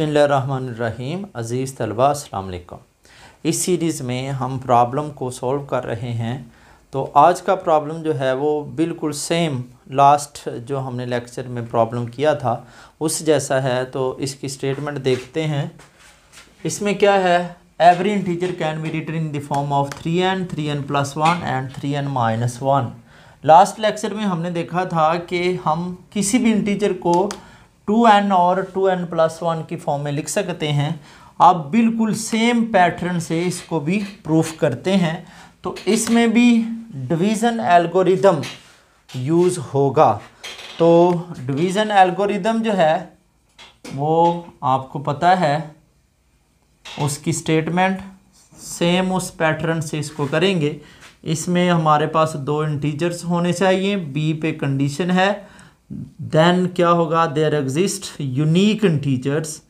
बसमीम अज़ीज़ तलबा अलकुम इस सीरीज़ में हम प्रॉब्लम को सॉल्व कर रहे हैं तो आज का प्रॉब्लम जो है वो बिल्कुल सेम लास्ट जो हमने लेक्चर में प्रॉब्लम किया था उस जैसा है तो इसकी स्टेटमेंट देखते हैं इसमें क्या है every integer can be return in the form of three n three n plus one and three n minus one last lecture में हमने देखा था कि हम किसी भी इंटीजर को टू एन और टू एन प्लस वन की फॉर्म में लिख सकते हैं आप बिल्कुल सेम पैटर्न से इसको भी प्रूफ करते हैं तो इसमें भी डिवीज़न एल्गोरिदम यूज़ होगा तो डिवीज़न एल्गोरिदम जो है वो आपको पता है उसकी स्टेटमेंट सेम उस पैटर्न से इसको करेंगे इसमें हमारे पास दो इंटीजर्स होने चाहिए बी पे कंडीशन है देन क्या होगा there exist unique integers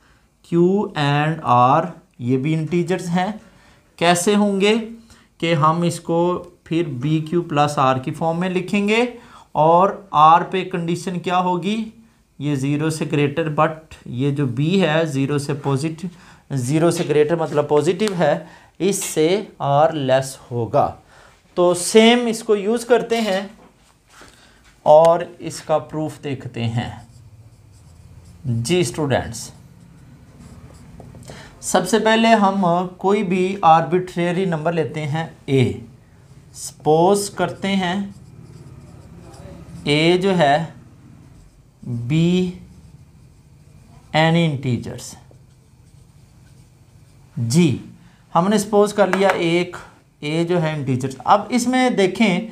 q and r ये भी इंटीजर्स हैं कैसे होंगे कि हम इसको फिर बी क्यू प्लस आर की फॉर्म में लिखेंगे और आर पे कंडीशन क्या होगी ये ज़ीरो से ग्रेटर बट ये जो बी है ज़ीरो से पॉजिटिव ज़ीरो से ग्रेटर मतलब पॉजिटिव है इससे आर लेस होगा तो सेम इसको यूज़ करते हैं और इसका प्रूफ देखते हैं जी स्टूडेंट्स सबसे पहले हम कोई भी आर्बिट्रेरी नंबर लेते हैं ए सपोज करते हैं ए जो है बी एनी इंटीजर्स जी हमने सपोज कर लिया एक ए जो है इंटीजर्स अब इसमें देखें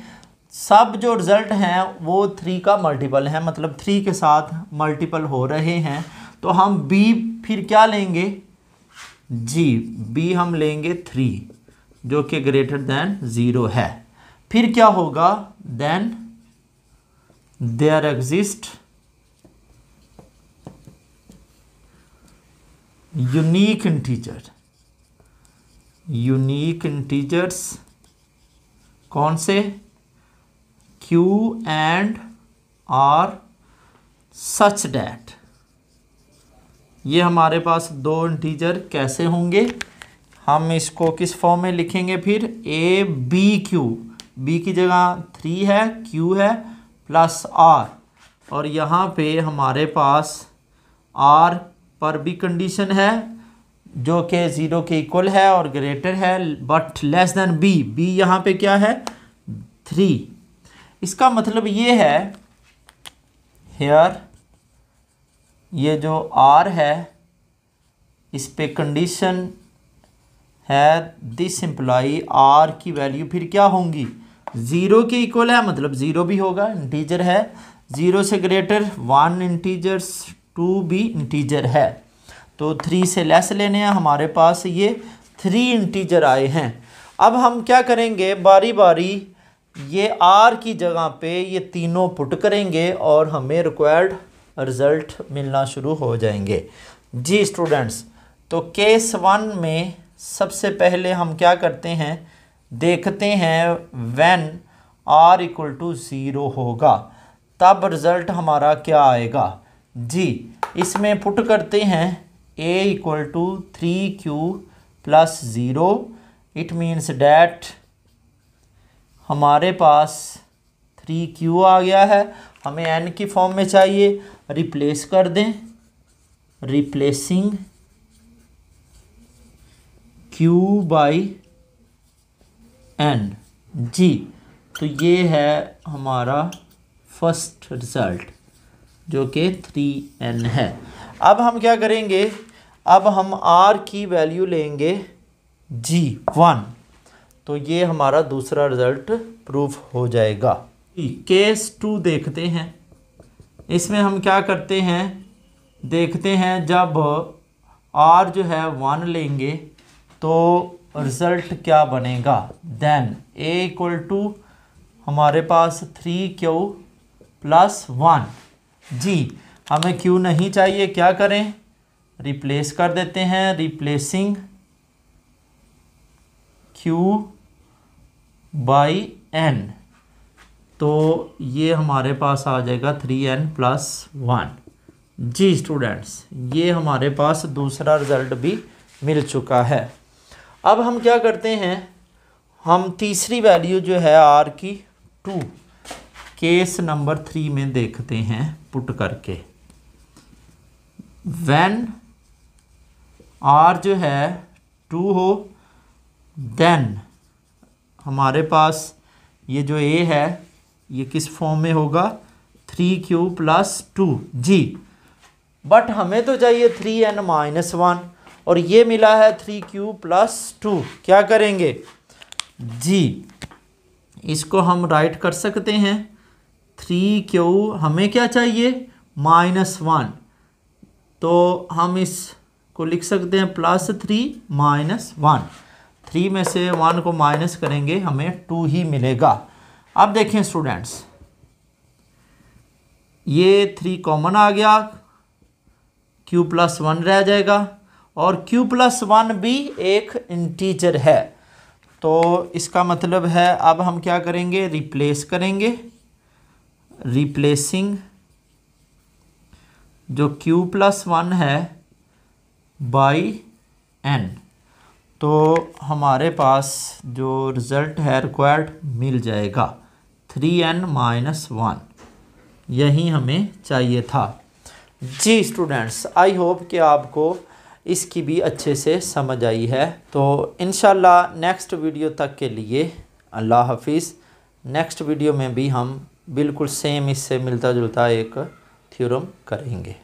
सब जो रिज़ल्ट हैं वो थ्री का मल्टीपल है मतलब थ्री के साथ मल्टीपल हो रहे हैं तो हम बी फिर क्या लेंगे जी बी हम लेंगे थ्री जो कि ग्रेटर देन ज़ीरो है फिर क्या होगा then there exist unique integer unique integers कौन से Q and R such that ये हमारे पास दो इंटीजर कैसे होंगे हम इसको किस फॉर्म में लिखेंगे फिर ए बी क्यू बी की जगह थ्री है क्यू है प्लस आर और यहाँ पे हमारे पास आर पर भी कंडीशन है जो कि ज़ीरो के इक्वल है और ग्रेटर है but less than b b यहाँ पे क्या है थ्री इसका मतलब ये है हेयर ये जो आर है इस पे कंडीशन है दिस एम्प्लॉई आर की वैल्यू फिर क्या होंगी ज़ीरो के इक्वल है मतलब ज़ीरो भी होगा इंटीजर है ज़ीरो से ग्रेटर वन इंटीजर्स टू भी इंटीजर है तो थ्री से लेस लेने हैं हमारे पास ये थ्री इंटीजर आए हैं अब हम क्या करेंगे बारी बारी ये आर की जगह पे ये तीनों पुट करेंगे और हमें रिक्वायर्ड रिज़ल्ट मिलना शुरू हो जाएंगे जी स्टूडेंट्स तो केस वन में सबसे पहले हम क्या करते हैं देखते हैं when r equal to zero होगा तब रिज़ल्ट हमारा क्या आएगा जी इसमें पुट करते हैं a equal to three q plus zero it means that हमारे पास थ्री क्यू आ गया है हमें एन की फॉर्म में चाहिए रिप्लेस कर दें रिप्लेसिंग क्यू बाई एन जी तो ये है हमारा फर्स्ट रिज़ल्ट जो कि थ्री एन है अब हम क्या करेंगे अब हम आर की वैल्यू लेंगे जी वन तो ये हमारा दूसरा रिजल्ट प्रूफ हो जाएगा केस टू देखते हैं इसमें हम क्या करते हैं देखते हैं जब आर जो है वन लेंगे तो रिज़ल्ट क्या बनेगा देन ए इक्वल टू हमारे पास थ्री क्यू प्लस वन जी हमें क्यू नहीं चाहिए क्या करें रिप्लेस कर देते हैं रिप्लेसिंग क्यू बाई एन तो ये हमारे पास आ जाएगा थ्री एन प्लस वन जी स्टूडेंट्स ये हमारे पास दूसरा रिज़ल्ट भी मिल चुका है अब हम क्या करते हैं हम तीसरी वैल्यू जो है आर की टू केस नंबर थ्री में देखते हैं पुट करके वैन आर जो है टू हो देन हमारे पास ये जो ए है ये किस फॉर्म में होगा थ्री क्यू प्लस टू जी बट हमें तो चाहिए थ्री एन माइनस वन और ये मिला है थ्री क्यू प्लस टू क्या करेंगे जी इसको हम राइट कर सकते हैं थ्री क्यू हमें क्या चाहिए माइनस वन तो हम इसको लिख सकते हैं plus three minus one three में से वन को माइनस करेंगे हमें टू ही मिलेगा अब देखें स्टूडेंट्स ये थ्री कॉमन आ गया क्यू प्लस वन रह जाएगा और क्यू प्लस वन भी एक इंटीजर है तो इसका मतलब है अब हम क्या करेंगे रिप्लेस करेंगे रिप्लेसिंग जो क्यू प्लस वन है बाई एन तो हमारे पास जो रिज़ल्ट है रिक्वायर्ड मिल जाएगा थ्री एन माइनस वन यही हमें चाहिए था जी स्टूडेंट्स आई होप कि आपको इसकी भी अच्छे से समझ आई है तो इन नेक्स्ट वीडियो तक के लिए अल्लाह हाफिज़ नेक्स्ट वीडियो में भी हम बिल्कुल सेम इससे मिलता जुलता एक थ्योरम करेंगे